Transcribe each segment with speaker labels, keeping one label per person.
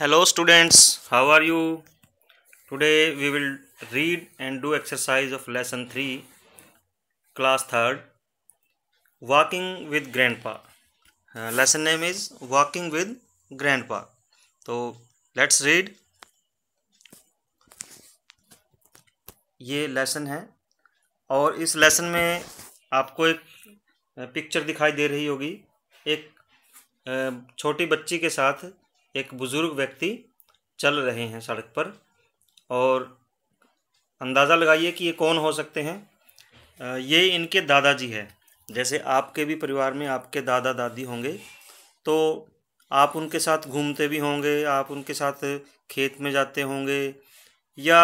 Speaker 1: Hello students how are you today we will read and do exercise of lesson three class third walking with grandpa lesson name is walking with grandpa तो let's read ये lesson है और इस lesson में आपको एक picture uh, दिखाई दे रही होगी एक uh, छोटी बच्ची के साथ एक बुज़ुर्ग व्यक्ति चल रहे हैं सड़क पर और अंदाज़ा लगाइए कि ये कौन हो सकते हैं ये इनके दादाजी है जैसे आपके भी परिवार में आपके दादा दादी होंगे तो आप उनके साथ घूमते भी होंगे आप उनके साथ खेत में जाते होंगे या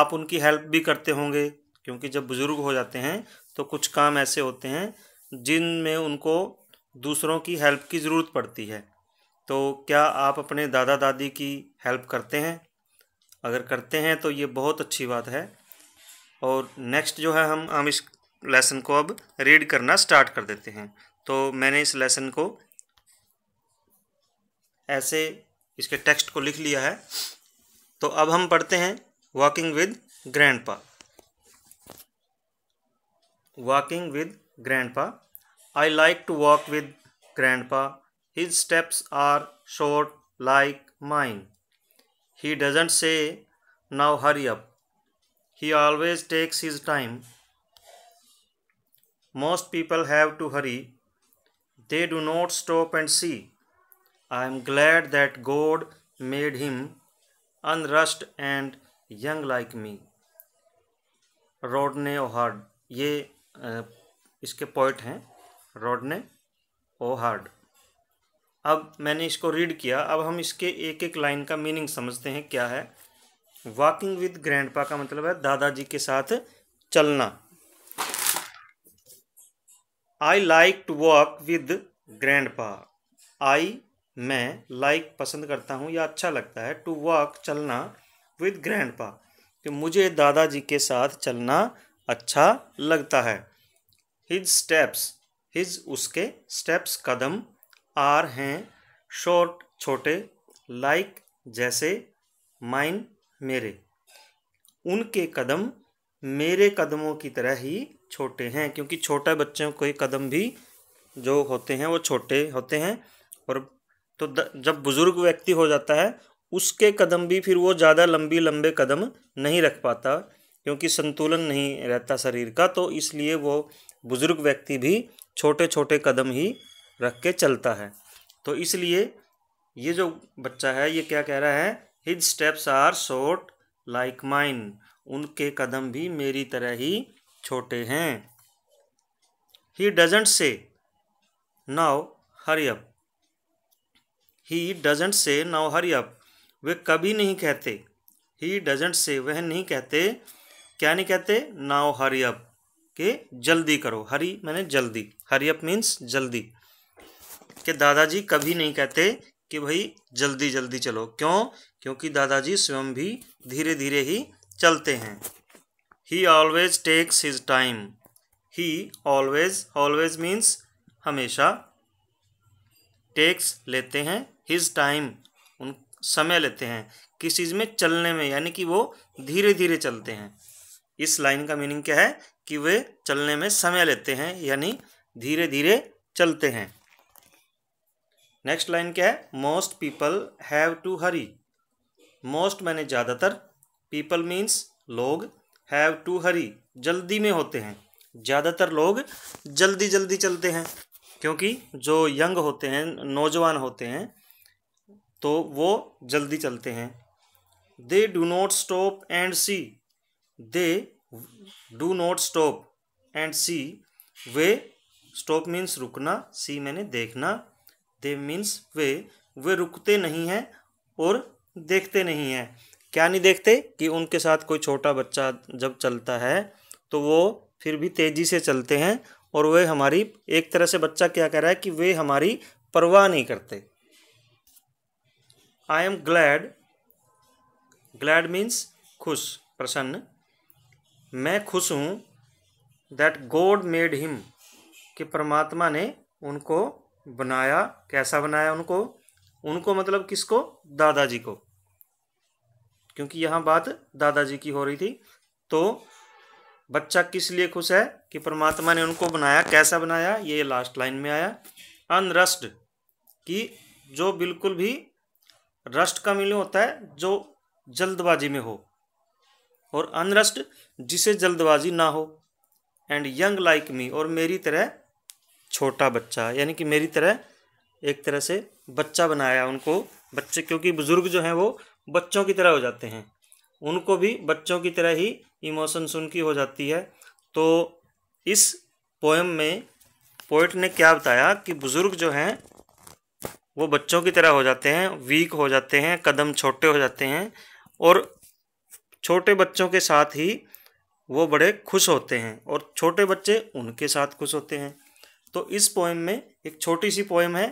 Speaker 1: आप उनकी हेल्प भी करते होंगे क्योंकि जब बुज़ुर्ग हो जाते हैं तो कुछ काम ऐसे होते हैं जिन में उनको दूसरों की हेल्प की ज़रूरत पड़ती है तो क्या आप अपने दादा दादी की हेल्प करते हैं अगर करते हैं तो ये बहुत अच्छी बात है और नेक्स्ट जो है हम हम इस लेसन को अब रीड करना स्टार्ट कर देते हैं तो मैंने इस लेसन को ऐसे इसके टेक्स्ट को लिख लिया है तो अब हम पढ़ते हैं walking with grandpa walking with grandpa I like to walk with grandpa His steps are short like mine. He doesn't say, now hurry up. He always takes his time. Most people have to hurry. They do not stop and see. I am glad that God made him unrushed and young like me. Rodney ओहार्ड ये इसके poet हैं रोडने O'Hard. अब मैंने इसको read किया अब हम इसके एक एक लाइन का मीनिंग समझते हैं क्या है वॉकिंग विद पा का मतलब है दादाजी के साथ चलना I like to walk with grandpa I मैं लाइक like पसंद करता हूँ या अच्छा लगता है टू वॉक चलना विद ग्रैंड पा कि मुझे दादाजी के साथ चलना अच्छा लगता है हिज स्टेप्स हिज उसके स्टेप्स कदम आर हैं शॉर्ट छोटे लाइक जैसे माइन मेरे उनके कदम मेरे कदमों की तरह ही छोटे हैं क्योंकि छोटे बच्चों के कदम भी जो होते हैं वो छोटे होते हैं और तो द, जब बुज़ुर्ग व्यक्ति हो जाता है उसके कदम भी फिर वो ज़्यादा लंबी लंबे कदम नहीं रख पाता क्योंकि संतुलन नहीं रहता शरीर का तो इसलिए वो बुज़ुर्ग व्यक्ति भी छोटे छोटे कदम ही रख के चलता है तो इसलिए ये जो बच्चा है ये क्या कह रहा है his steps are short like mine उनके कदम भी मेरी तरह ही छोटे हैं ही डजेंट से नाव हरी अप ही डजेंट से नाव हरी अप वे कभी नहीं कहते ही डजेंट से वह नहीं कहते क्या नहीं कहते नाव हरी अप के जल्दी करो हरी मैंने जल्दी हरी अप मीन्स जल्दी कि दादाजी कभी नहीं कहते कि भाई जल्दी जल्दी चलो क्यों क्योंकि दादाजी स्वयं भी धीरे धीरे ही चलते हैं he always takes his time he always always means हमेशा टेक्स लेते हैं हिज टाइम उन समय लेते हैं किस चीज़ में चलने में यानी कि वो धीरे धीरे चलते हैं इस लाइन का मीनिंग क्या है कि वे चलने में समय लेते हैं यानी धीरे धीरे चलते हैं नेक्स्ट लाइन क्या है most people have to hurry most मैंने ज़्यादातर पीपल मीन्स लोग हैव टू हरी जल्दी में होते हैं ज़्यादातर लोग जल्दी जल्दी चलते हैं क्योंकि जो यंग होते हैं नौजवान होते हैं तो वो जल्दी चलते हैं they do not stop and see they do not stop and see वे स्टॉप मीन्स रुकना सी मैंने देखना दे मीन्स वे वे रुकते नहीं हैं और देखते नहीं हैं क्या नहीं देखते कि उनके साथ कोई छोटा बच्चा जब चलता है तो वो फिर भी तेज़ी से चलते हैं और वे हमारी एक तरह से बच्चा क्या कह रहा है कि वे हमारी परवाह नहीं करते I am glad glad means खुश प्रसन्न मैं खुश हूँ दैट गॉड मेड हिम कि परमात्मा ने उनको बनाया कैसा बनाया उनको उनको मतलब किसको दादाजी को क्योंकि यहाँ बात दादाजी की हो रही थी तो बच्चा किस लिए खुश है कि परमात्मा ने उनको बनाया कैसा बनाया ये लास्ट लाइन में आया अनरस्ट कि जो बिल्कुल भी रस्ट का मिल होता है जो जल्दबाजी में हो और अनरस्ट जिसे जल्दबाजी ना हो एंड यंग लाइक मी और मेरी तरह छोटा बच्चा यानी कि मेरी तरह एक तरह से बच्चा बनाया उनको बच्चे क्योंकि बुज़ुर्ग जो हैं वो बच्चों की तरह हो जाते हैं उनको भी बच्चों की तरह ही इमोशंस उनकी हो जाती है तो इस पोएम में पोइट ने क्या बताया कि बुज़ुर्ग जो हैं वो बच्चों की तरह हो जाते हैं वीक हो जाते हैं कदम छोटे हो जाते हैं और छोटे बच्चों के साथ ही वो बड़े खुश होते हैं और छोटे बच्चे उनके साथ खुश होते हैं तो इस पोएम में एक छोटी सी पोएम है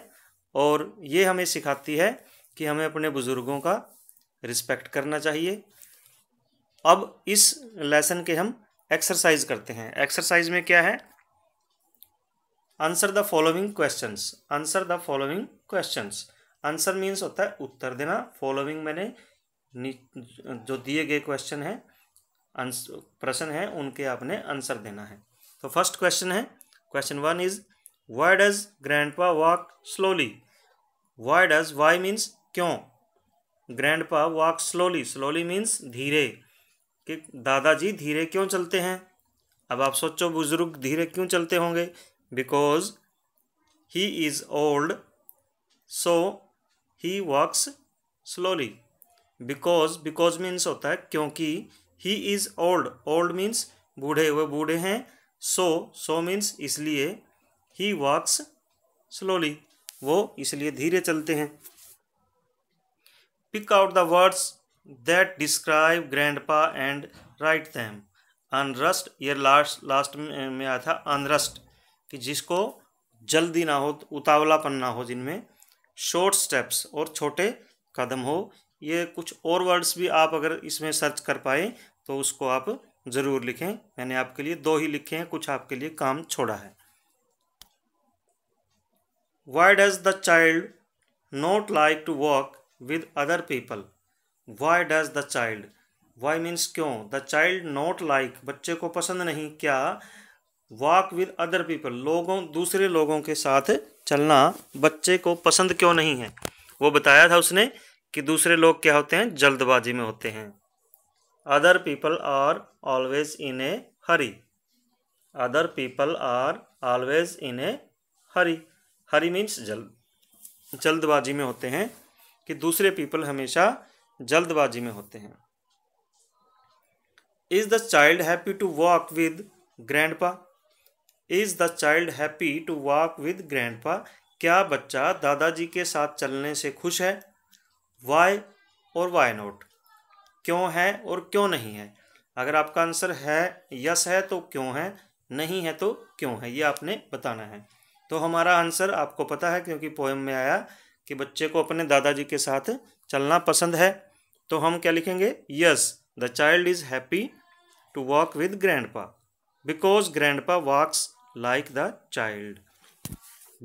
Speaker 1: और ये हमें सिखाती है कि हमें अपने बुज़ुर्गों का रिस्पेक्ट करना चाहिए अब इस लेसन के हम एक्सरसाइज करते हैं एक्सरसाइज में क्या है answer the following questions answer the following questions answer means होता है उत्तर देना फॉलोइंग मैंने जो दिए गए क्वेश्चन हैं प्रश्न हैं उनके आपने आंसर देना है तो फर्स्ट क्वेश्चन है question one is why does grandpa walk slowly why does why means क्यों grandpa walk slowly slowly means धीरे कि दादाजी धीरे क्यों चलते हैं अब आप सोचो बुज़ुर्ग धीरे क्यों चलते होंगे because he is old so he walks slowly because because means होता है क्योंकि he is old old means बूढ़े हुए बूढ़े हैं सो सो मीन्स इसलिए ही वॉक्स स्लोली वो इसलिए धीरे चलते हैं pick out the words that describe grandpa and write them अनरस्ट ये लास्ट लास्ट में आया था अनरस्ट कि जिसको जल्दी ना हो उतावलापन ना हो जिनमें शॉर्ट स्टेप्स और छोटे कदम हो ये कुछ और वर्ड्स भी आप अगर इसमें सर्च कर पाए तो उसको आप ज़रूर लिखें मैंने आपके लिए दो ही लिखे हैं कुछ आपके लिए काम छोड़ा है why does the child not like to walk with other people why does the child why means क्यों द चाइल्ड नोट लाइक बच्चे को पसंद नहीं क्या वॉक विद अदर पीपल लोगों दूसरे लोगों के साथ चलना बच्चे को पसंद क्यों नहीं है वो बताया था उसने कि दूसरे लोग क्या होते हैं जल्दबाजी में होते हैं other people are always in a hurry other people are always in a hurry hurry means जल्द जल्दबाजी में होते हैं कि दूसरे पीपल हमेशा जल्दबाजी में होते हैं is the child happy to walk with grandpa is the child happy to walk with grandpa क्या बच्चा दादाजी के साथ चलने से खुश है वाई और वाई नॉट क्यों है और क्यों नहीं है अगर आपका आंसर है यस है तो क्यों है नहीं है तो क्यों है ये आपने बताना है तो हमारा आंसर आपको पता है क्योंकि पोएम में आया कि बच्चे को अपने दादाजी के साथ चलना पसंद है तो हम क्या लिखेंगे yes the child is happy to walk with pa because pa walks like the child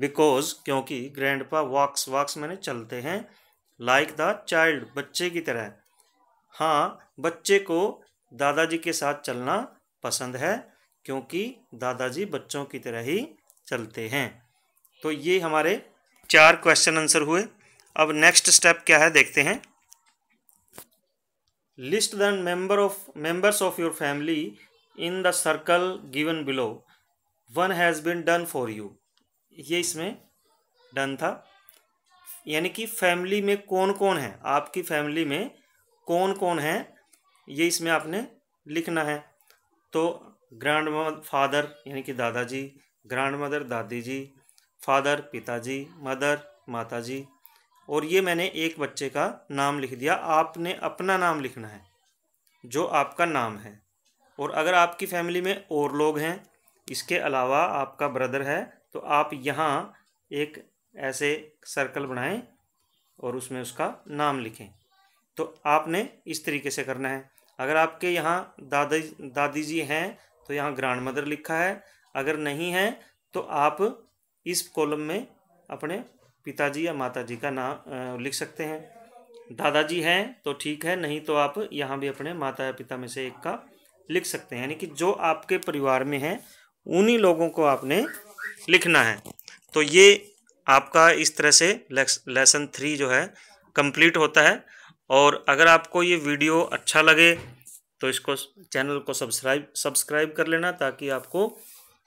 Speaker 1: because क्योंकि ग्रैंड पा वॉक्स वॉक्स मैंने चलते हैं लाइक द चाइल्ड बच्चे की तरह हाँ बच्चे को दादाजी के साथ चलना पसंद है क्योंकि दादाजी बच्चों की तरह ही चलते हैं तो ये हमारे चार क्वेश्चन आंसर हुए अब नेक्स्ट स्टेप क्या है देखते हैं list the member of members of your family in the circle given below one has been done for you ये इसमें डन था यानी कि फैमिली में कौन कौन है आपकी फैमिली में कौन कौन हैं ये इसमें आपने लिखना है तो ग्रैंड फादर यानी कि दादाजी ग्रैंड मदर दादी जी फादर पिताजी मदर माताजी और ये मैंने एक बच्चे का नाम लिख दिया आपने अपना नाम लिखना है जो आपका नाम है और अगर आपकी फैमिली में और लोग हैं इसके अलावा आपका ब्रदर है तो आप यहाँ एक ऐसे सर्कल बनाएं और उसमें उसका नाम लिखें तो आपने इस तरीके से करना है अगर आपके यहाँ दादा दादी जी हैं तो यहाँ ग्रांड मदर लिखा है अगर नहीं है तो आप इस कॉलम में अपने पिताजी या माताजी का नाम लिख सकते हैं दादाजी हैं तो ठीक है नहीं तो आप यहाँ भी अपने माता या पिता में से एक का लिख सकते हैं यानी कि जो आपके परिवार में हैं उन्हीं लोगों को आपने लिखना है तो ये आपका इस तरह से लेसन थ्री जो है कंप्लीट होता है और अगर आपको ये वीडियो अच्छा लगे तो इसको चैनल को सब्सक्राइब सब्सक्राइब कर लेना ताकि आपको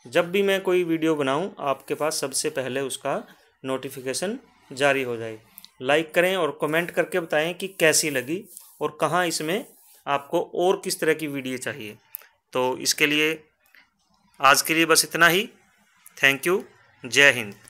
Speaker 1: जब भी मैं कोई वीडियो बनाऊं आपके पास सबसे पहले उसका नोटिफिकेशन जारी हो जाए लाइक करें और कमेंट करके बताएं कि कैसी लगी और कहाँ इसमें आपको और किस तरह की वीडियो चाहिए तो इसके लिए आज के लिए बस इतना ही थैंक यू जय हिंद